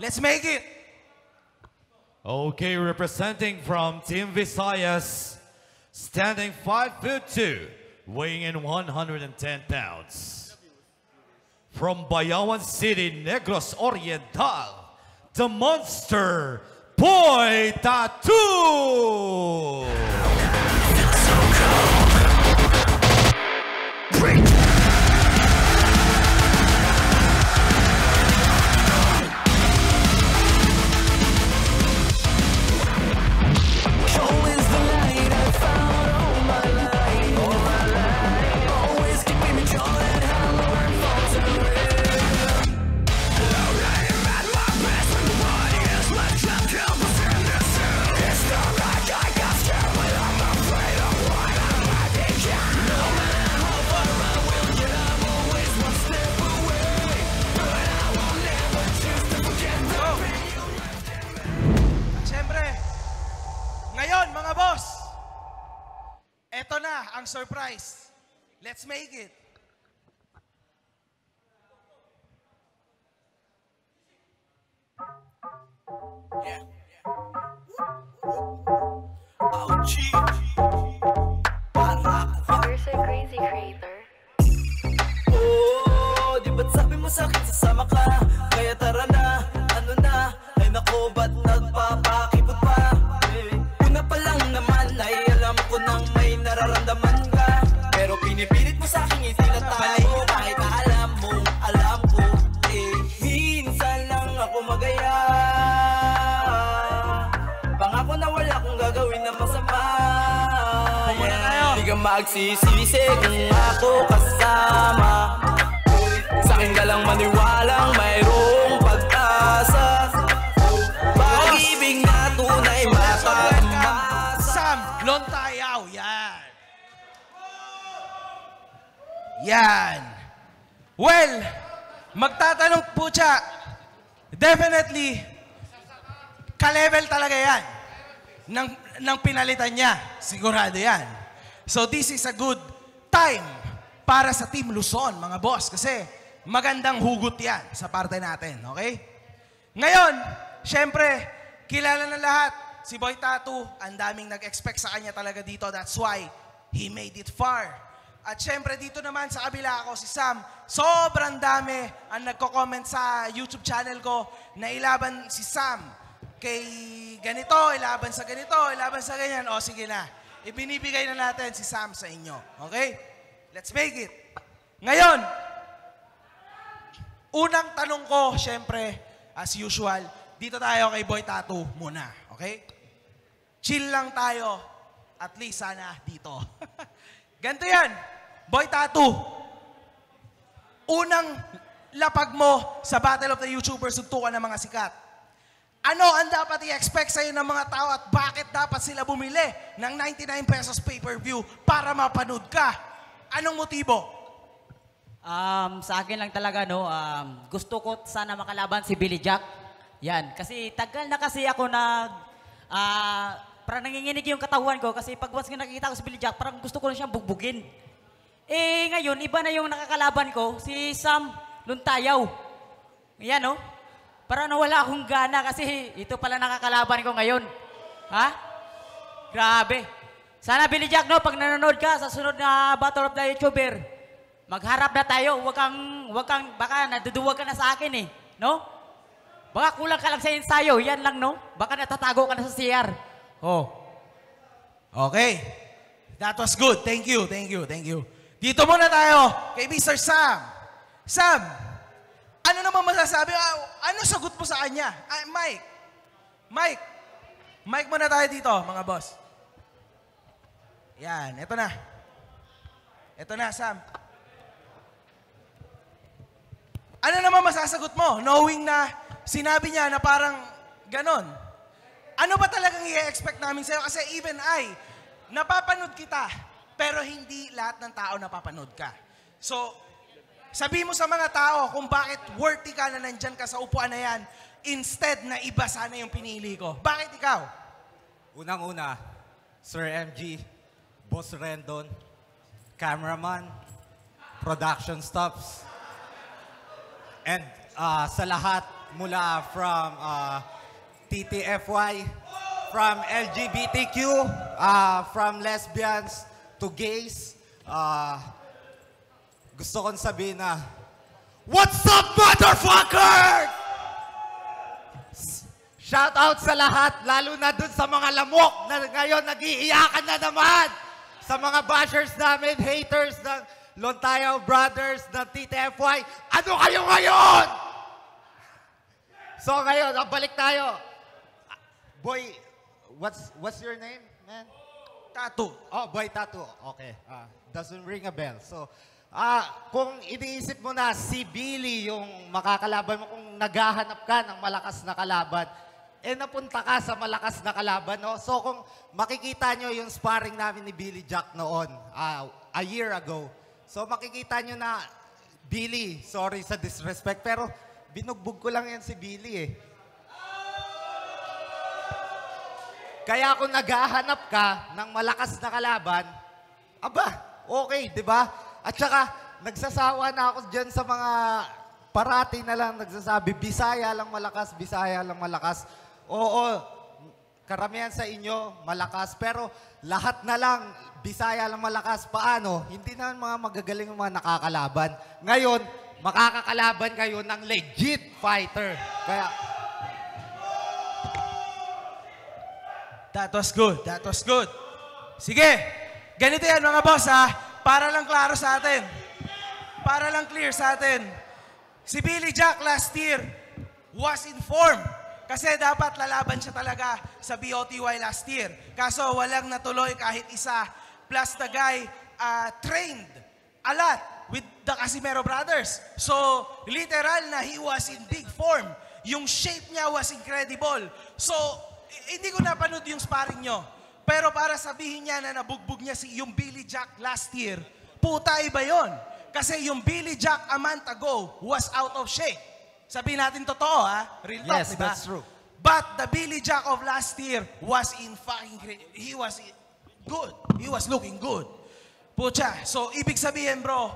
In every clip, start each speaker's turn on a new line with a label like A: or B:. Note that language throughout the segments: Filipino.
A: Let's make it! Okay, representing from Team Visayas, standing 5 foot 2, weighing in 110 pounds. From Bayawan City, Negros Oriental, the monster, Boy Tattoo!
B: na ang surprise. Let's make it. Yeah. OG. You're so
C: crazy, creator. Oh, di ba't sabi mo sa akin sasama ka? Kaya tara na, ano na? Ay nako, ba't nagpa
B: ka magsisisi kung ako kasama Sa'kin ka lang maniwalang mayroong pagtasa Pag-ibig na tunay matamasa Sam Lontayaw, yan! Yan! Well, magtatanong po siya, definitely, ka-level talaga yan ng, ng pinalitan niya. Sigurado yan. So this is a good time para sa Team Luzon, mga boss. Kasi magandang hugot yan sa parte natin. Okay? Ngayon, syempre, kilala na lahat. Si Boy Tatu, ang daming nag-expect sa kanya talaga dito. That's why he made it far. At syempre dito naman sa kabila ako si Sam, sobrang dami ang nagko-comment sa YouTube channel ko na ilaban si Sam kay ganito, ilaban sa ganito, ilaban sa ganyan. O sige na, ibinibigay na natin si Sam sa inyo. Okay? Let's make it. Ngayon, unang tanong ko, syempre, as usual, dito tayo kay Boy Tato muna. Okay? Chill lang tayo. At least sana dito. Ganto yan. Boy Tato, Unang lapag mo sa Battle of the YouTubers, suntukan ng mga sikat. Ano ang dapat i-expect sa'yo ng mga tao at bakit dapat sila bumili ng 99 pesos pay-per-view para mapanood ka? Anong motibo?
C: Um, sa akin lang talaga, no, um, gusto ko sana makalaban si Billy Jack. Yan, kasi tagal na kasi ako nag... Uh, parang nanginginig yung katawan ko kasi pag once nakikita ko si Billy Jack, parang gusto ko na siyang bugbugin. Eh, ngayon, iba na yung nakakalaban ko, si Sam Luntayaw. Yan, no? Para nawala akong gana kasi ito pala nakakalaban ko ngayon. Ha? Grabe. Sana Billy Jack, no, pag nanonood ka sa sunod na Battle of the YouTuber, magharap na tayo. Huwag kang, huwag kang, baka naduduwag ka na sa akin eh. No? Baka kulang ka lang sa ensayo. Yan lang, no? Baka natatago ka na sa CR.
B: Oh. Okay. That was good. Thank you, thank you, thank you. Dito muna tayo kay Mr. Sam. Sam, ano naman masasabi? Ah, ano sagot mo sa kanya? Ay, ah, Mike. Mike. Mike muna tayo dito, mga boss. Yan, eto na. Eto na, Sam. Ano naman masasagot mo? Knowing na sinabi niya na parang ganon. Ano ba talagang i-expect namin sa'yo? Kasi even I, napapanood kita, pero hindi lahat ng tao napapanood ka. So, sabi mo sa mga tao kung bakit worthy ka na nandyan ka sa upuan na yan instead na iba sana yung pinili ko. Bakit ikaw? Unang-una, Sir
A: MG, Boss Rendon, cameraman, production stops, and uh, sa lahat mula from uh, TTFY, from LGBTQ, uh, from lesbians to gays, uh, gusto kong sabihin na, What's up, motherfucker? Shout out sa lahat, lalo na dun sa mga lamok na ngayon nag-iiyakan na naman. Sa mga bashers namin, haters ng Lontayo Brothers, ng TTFY. Ano kayo ngayon? So ngayon, ah, balik tayo. Boy, what's what's your name, man? Tattoo. Oh, boy, tattoo. Okay. Uh, doesn't ring a bell. So, Ah, kung iniisip mo na si Billy yung makakalaban mo, kung naghahanap ka ng malakas na kalaban, eh napunta ka sa malakas na kalaban, no? So kung makikita nyo yung sparring namin ni Billy Jack noon, uh, a year ago, so makikita nyo na, Billy, sorry sa disrespect, pero binugbog ko lang yan si Billy eh. Kaya kung naghahanap ka ng malakas na kalaban, aba, okay, di ba? At saka, nagsasawa na ako dyan sa mga parati na lang nagsasabi, Bisaya lang malakas, Bisaya lang malakas. Oo, karamihan sa inyo malakas, pero lahat na lang, Bisaya lang malakas. Paano? Hindi na mga magagaling mga nakakalaban. Ngayon, makakakalaban kayo ng legit fighter. Kaya...
B: That was good. That was good. Sige, ganito yan mga boss ha. Para lang klaro sa atin. Para lang clear sa atin. Si Billy Jack last year was in form. kasi dapat lalaban siya talaga sa BOTY last year. Kaso walang natuloy kahit isa. Plus the guy uh, trained a lot with the Casimero brothers. So literal na he was in big form. Yung shape niya was incredible. So hindi ko napanood yung sparring nyo. Pero para sabihin niya na nabugbog niya si yung Billy Jack last year, puta iba yon. Kasi yung Billy Jack a month ago was out of shape. Sabihin natin totoo ha, real talk, yes, diba? that's true. But the Billy Jack of last year was in fucking great. He was good. He was looking good. Pucha, so ibig sabihin bro,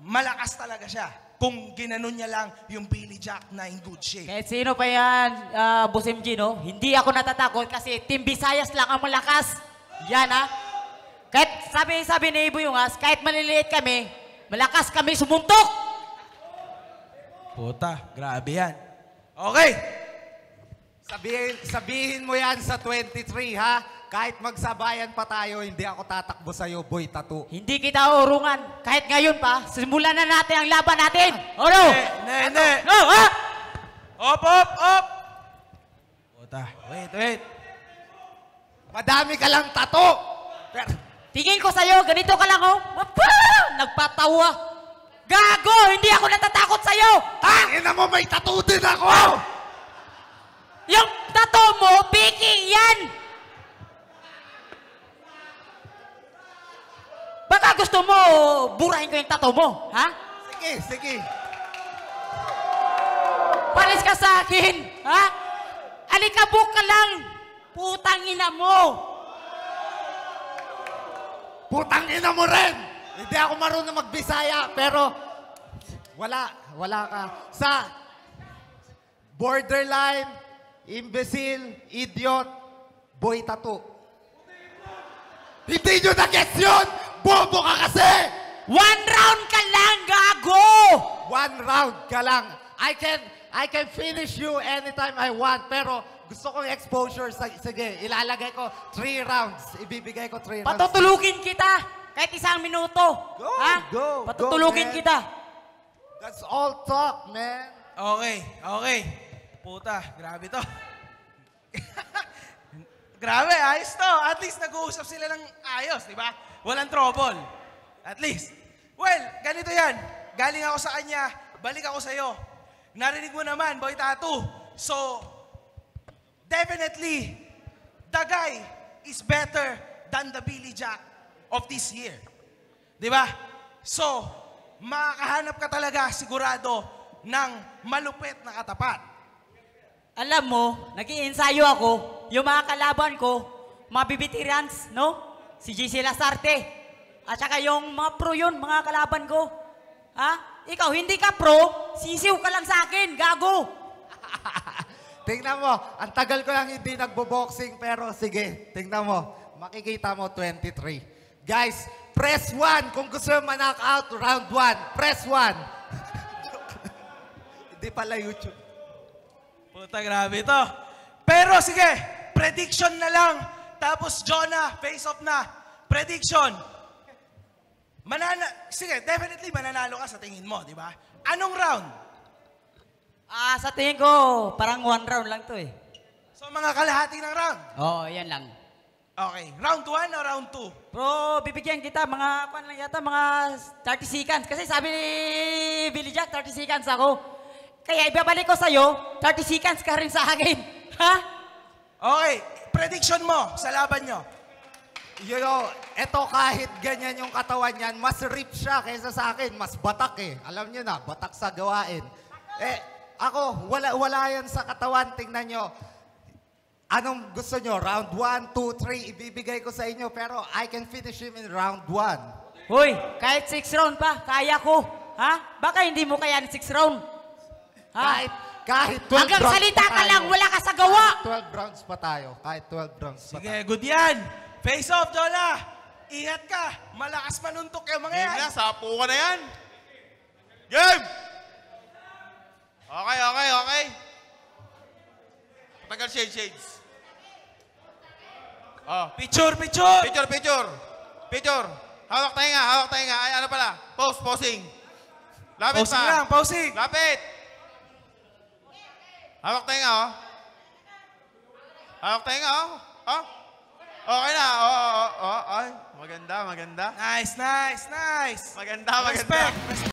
B: malakas talaga siya kung ginanon niya lang yung Billy Jack na in good shape. Kahit
C: sino pa yan, uh, Boss MG, no? Hindi ako natatakot kasi Team Visayas lang ang malakas. Yan, ha? Ah. Kahit sabi-sabi ni Ibo Yungas, kahit maliliit kami, malakas kami sumuntok!
B: Puta, grabe yan.
A: Okay! Sabihin, sabihin mo yan sa 23, ha? Kahit magsabayan pa tayo, hindi ako tatakbo sa iyo, boy tattoo. Hindi kita urungan. Kahit ngayon pa, simulan na natin ang laban natin. Oro! Oh, ne, ne, ano? ne. Go, ha? Op, op, op! Puta, wait, wait. Madami ka lang tato!
C: Pero, Tingin ko sa iyo, ganito ka lang, oh. Nagpatawa. Gago! Hindi ako natatakot sa'yo! Ha? Ina mo, may tattoo din ako! Yung tato mo, baking yan! Baka gusto mo, burahin ko yung tato mo, ha? Sige, sige. Pares ka sa akin, ha?
A: Alikabok ka lang, putang ina mo. Putang ina mo rin! Hindi ako marunong magbisaya, pero wala, wala ka. Sa borderline, imbecile, idiot, boy tattoo. Hindi nyo na-guess yun! Bobo ka kasi! One round ka lang, gago! One round ka lang. I can, I can finish you anytime I want, pero gusto kong exposure. Sige, ilalagay ko three rounds. Ibibigay ko three Patutulugin rounds. Patutulugin kita! Kahit isang minuto. Go, ha? go, Patutulugin go, kita.
B: That's all talk, man. Okay, okay. Puta, grabe to. Grabe, ayos to. At least nag-uusap sila ng ayos, di ba? Walang trouble. At least. Well, ganito yan. Galing ako sa kanya, balik ako sa'yo. Narinig mo naman, boy tattoo. So, definitely, the guy is better than the Billy Jack of this year. Di ba? So, makakahanap ka talaga sigurado ng malupit na katapat. Alam
C: mo, nag ensayo ako, yung mga kalaban ko, mga bibitirans, no? Si JC Lasarte. At saka yung mga pro yun, mga kalaban ko. Ha?
A: Ikaw, hindi ka pro, sisiw ka lang sa akin, gago. tingnan mo, ang tagal ko lang hindi nagbo-boxing, pero sige, tingnan mo. Makikita mo, 23. Guys, press 1 kung gusto mo manock out round 1. Press 1.
B: hindi pala YouTube. Puta, grabe to. Pero sige, prediction na lang. Tapos Jonah, face off na. Prediction. Manana, sige, definitely mananalo ka sa tingin mo, di ba? Anong round? Ah, sa tingin ko,
C: parang one round lang to eh.
B: So mga kalahati ng round?
C: Oo, oh, yan lang.
B: Okay. Round 1 o round
C: 2? Bro, bibigyan kita mga, kung ano lang yata, mga 30 seconds. Kasi sabi ni Billy Jack, 30 seconds ako. Kaya ibabalik ko sa'yo, 30 seconds ka rin sa akin.
A: Ha? Okay, prediction mo sa laban nyo. You know, eto kahit ganyan yung katawan niyan, mas rip siya kaysa sa akin. Mas batak eh. Alam niyo na, batak sa gawain. Eh, ako, wala, wala yan sa katawan. Tingnan nyo. Anong gusto nyo? Round 1, 2, 3, ibibigay ko sa inyo. Pero I can finish him in round 1. Hoy, kahit 6 round pa, kaya ko. Ha?
C: Baka hindi mo kayaan 6 round. Ha? Ah. Kahit, kahit 12 Hanggang rounds salita ka lang, wala
A: ka sa gawa. 12 rounds pa tayo. Kahit 12 rounds pa
B: Sige, tayo. good yan. Face off, Dola. Ingat ka. Malakas manuntok yung mga yan. Game na, sapo ka na yan. Game! Okay, okay, okay. Patagal shade shades. Oh. Picture, picture! Picture, picture. Picture. Hawak tayo nga, hawak tayo nga. Ay, ano pala? Pose, posing. Lapit pausing pa. Pausing lang, pausing. Lapit. Hawak tenga, oh. Hawak tenga, oh. Oh. Okay na. oh, oh, Oh, oh. Maganda, maganda. Nice, nice, nice. Maganda, maganda. Respect.